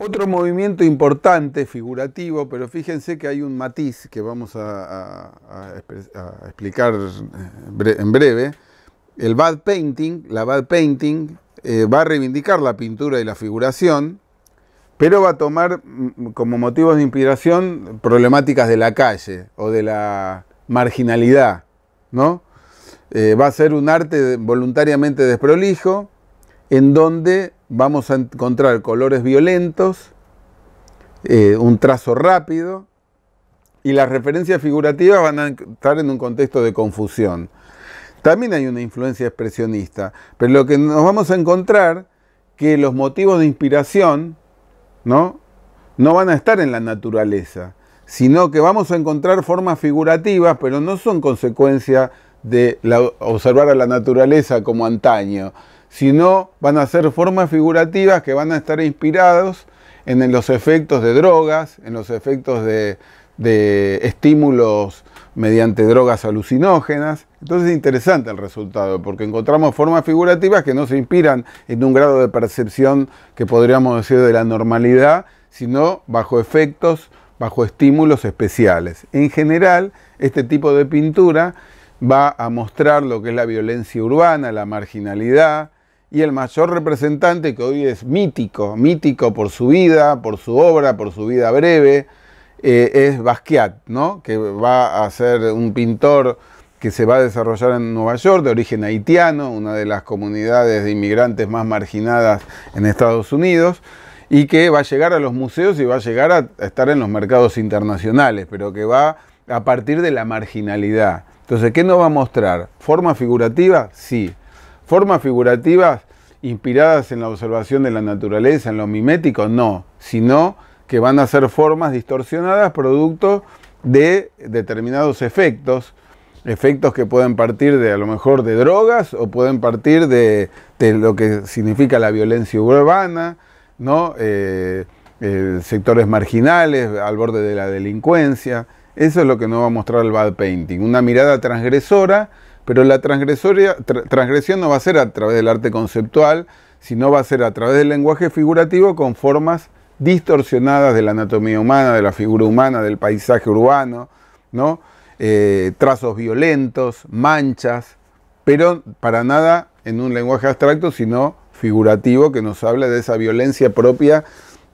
Otro movimiento importante, figurativo, pero fíjense que hay un matiz que vamos a, explicar eh, en breve. El bad painting, la bad painting, eh, va a reivindicar la pintura y la figuración, pero va a tomar mm, como motivos de inspiración problemáticas de la calle o de la marginalidad, eh, va a ser un arte voluntariamente desprolijo, en donde vamos a encontrar colores violentos, eh, un trazo rápido, y las referencias figurativas van a estar en un contexto de confusión. También hay una influencia expresionista, pero lo que nos vamos a encontrar que los motivos de inspiración ¿no? no van a estar en la naturaleza, sino que vamos a encontrar formas figurativas, pero no son consecuencia de observar a la naturaleza como antaño, sino van a ser formas figurativas que van a estar inspirados en los efectos de drogas, en los efectos de, de estímulos mediante drogas alucinógenas. Entonces es interesante el resultado, porque encontramos formas figurativas que no se inspiran en un grado de percepción que podríamos decir de la normalidad, sino bajo efectos, bajo estímulos especiales. En general, este tipo de pintura va a mostrar lo que es la violencia urbana, la marginalidad, y el mayor representante que hoy es mítico, mítico por su vida, por su obra, por su vida breve, eh, es Basquiat, ¿no? que va a ser un pintor que se va a desarrollar en Nueva York, de origen haitiano, una de las comunidades de inmigrantes más marginadas en Estados Unidos, y que va a llegar a los museos y va a llegar a estar en los mercados internacionales, pero que va a partir de la marginalidad. Entonces, ¿qué nos va a mostrar? ¿Forma figurativa? Sí formas figurativas inspiradas en la observación de la naturaleza, en lo mimético, no, sino que van a ser formas distorsionadas producto de determinados efectos, efectos que pueden partir de a lo mejor de drogas o pueden partir de, lo que significa la violencia urbana, ¿no? Eh, eh, sectores marginales, al borde de la delincuencia. Eso es lo que nos va a mostrar el bad painting, una mirada transgresora pero la transgresoria, transgresión no va a ser a través del arte conceptual, sino va a ser a través del lenguaje figurativo con formas distorsionadas de la anatomía humana, de la figura humana, del paisaje urbano, ¿no? Eh, trazos violentos, manchas, pero para nada en un lenguaje abstracto, sino figurativo que nos habla de esa violencia propia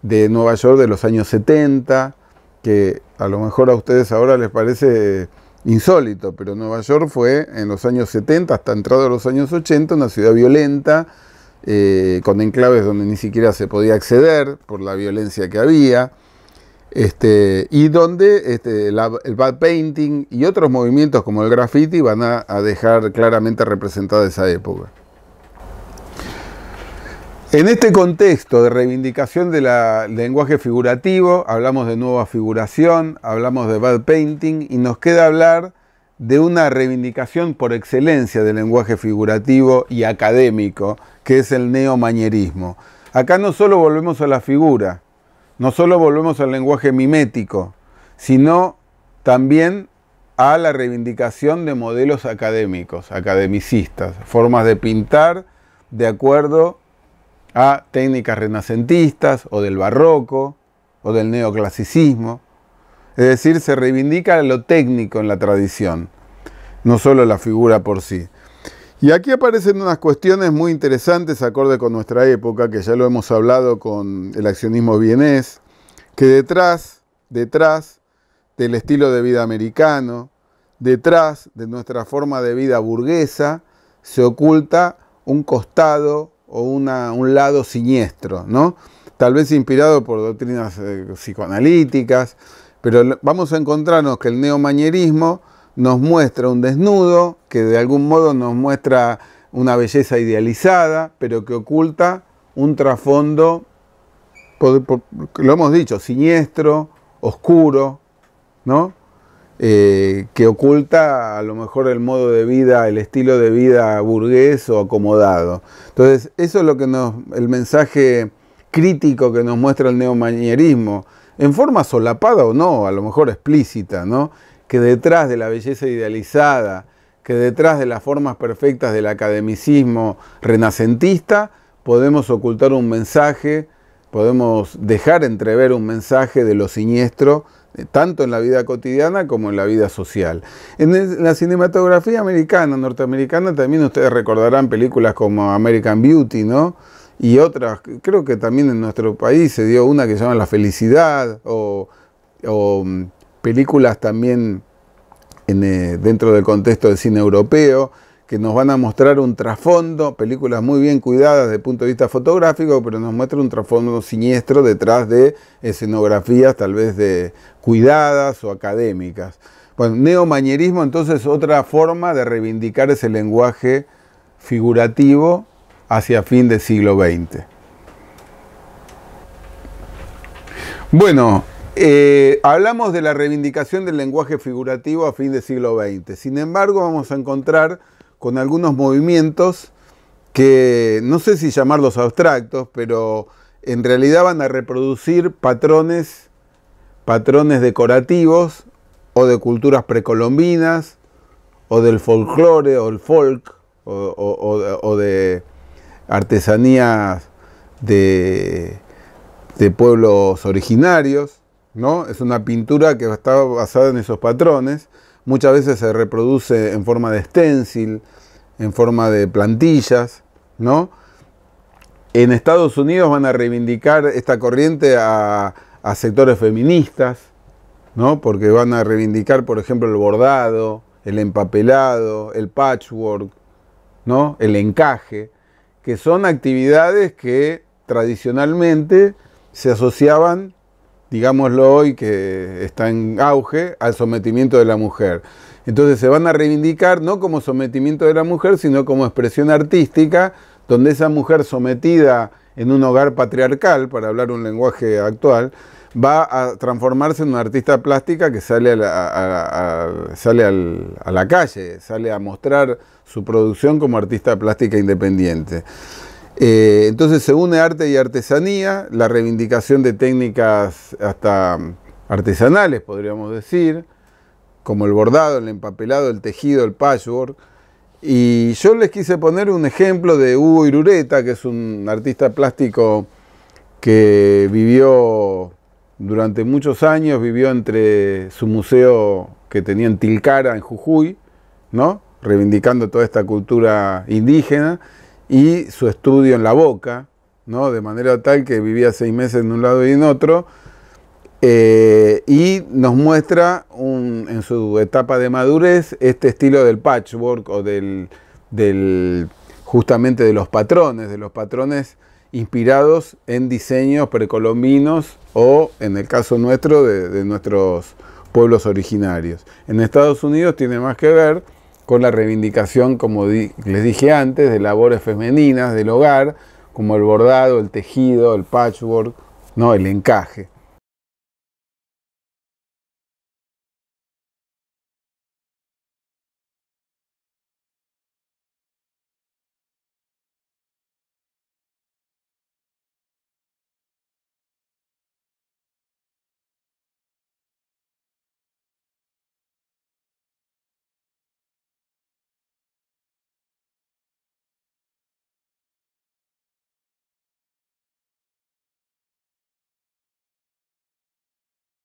de Nueva York de los años 70, que a lo mejor a ustedes ahora les parece insólito, pero Nueva York fue en los años 70, hasta entrada de los años 80, una ciudad violenta, eh, con enclaves donde ni siquiera se podía acceder por la violencia que había, este, y donde este, el bad painting y otros movimientos como el graffiti van a dejar claramente representada esa época. En este contexto de reivindicación del lenguaje figurativo, hablamos de nueva figuración, hablamos de bad painting y nos queda hablar de una reivindicación por excelencia del lenguaje figurativo y académico, que es el neomañerismo. Acá no solo volvemos a la figura, no solo volvemos al lenguaje mimético, sino también a la reivindicación de modelos académicos, academicistas, formas de pintar de acuerdo a técnicas renacentistas o del barroco o del neoclasicismo. Es decir, se reivindica lo técnico en la tradición, no solo la figura por sí. Y aquí aparecen unas cuestiones muy interesantes acorde con nuestra época, que ya lo hemos hablado con el accionismo vienés, que detrás, detrás del estilo de vida americano, detrás de nuestra forma de vida burguesa, se oculta un costado o un lado siniestro, ¿no? Tal vez inspirado por doctrinas eh, psicoanalíticas, pero vamos a encontrarnos que el neomañerismo nos muestra un desnudo, que de algún modo nos muestra una belleza idealizada, pero que oculta un trasfondo, lo hemos dicho, siniestro, oscuro, ¿no? Eh, que oculta a lo mejor el modo de vida, el estilo de vida burgués o acomodado. Entonces, eso es lo que el mensaje crítico que nos muestra el neomañerismo, en forma solapada o no, a lo mejor explícita, ¿no? que detrás de la belleza idealizada, que detrás de las formas perfectas del academicismo renacentista, podemos ocultar un mensaje, podemos dejar entrever un mensaje de lo siniestro tanto en la vida cotidiana como en la vida social. En la cinematografía americana, norteamericana, también ustedes recordarán películas como American Beauty, ¿no? Y otras, creo que también en nuestro país se dio una que se llama La Felicidad, o, mm, películas también eh, dentro del contexto del cine europeo que nos van a mostrar un trasfondo, películas muy bien cuidadas desde el punto de vista fotográfico, pero nos muestra un trasfondo siniestro detrás de escenografías tal vez de cuidadas o académicas. Bueno, neomañerismo entonces otra forma de reivindicar ese lenguaje figurativo hacia fin del siglo XX. Bueno, eh, hablamos de la reivindicación del lenguaje figurativo a fin del siglo XX. Sin embargo, vamos a encontrar con algunos movimientos que no sé si llamarlos abstractos, pero en realidad van a reproducir patrones, patrones decorativos o de culturas precolombinas o del folclore o el folk o, de artesanías de, de, pueblos originarios, ¿no? Es una pintura que está basada en esos patrones Muchas veces se reproduce en forma de stencil, en forma de plantillas, ¿no? En Estados Unidos van a reivindicar esta corriente a, a sectores feministas, ¿no? Porque van a reivindicar, por ejemplo, el bordado, el empapelado, el patchwork, ¿no? El encaje, que son actividades que tradicionalmente se asociaban digámoslo hoy, que está en auge, al sometimiento de la mujer. Entonces se van a reivindicar no como sometimiento de la mujer, sino como expresión artística, donde esa mujer sometida en un hogar patriarcal, para hablar un lenguaje actual, va a transformarse en una artista plástica que sale a la, a la calle, sale a mostrar su producción como artista plástica independiente. Eh, entonces se une arte y artesanía, la reivindicación de técnicas hasta mm, artesanales, podríamos decir, como el bordado, el empapelado, el tejido, el patchwork. Y yo les quise poner un ejemplo de Hugo Irureta, que es un artista plástico que vivió durante muchos años, vivió entre su museo que tenía en Tilcara, en Jujuy, ¿no? reivindicando toda esta cultura indígena, y su estudio en la boca, ¿no? de manera tal que vivía seis meses en un lado y en otro, eh, y nos muestra un, en su etapa de madurez este estilo del patchwork o del, del justamente de los patrones, de los patrones inspirados en diseños precolombinos o, en el caso nuestro, de, de nuestros pueblos originarios. En Estados Unidos tiene más que ver con la reivindicación, como les dije antes, de labores femeninas del hogar, como el bordado, el tejido, el patchwork, no, el encaje.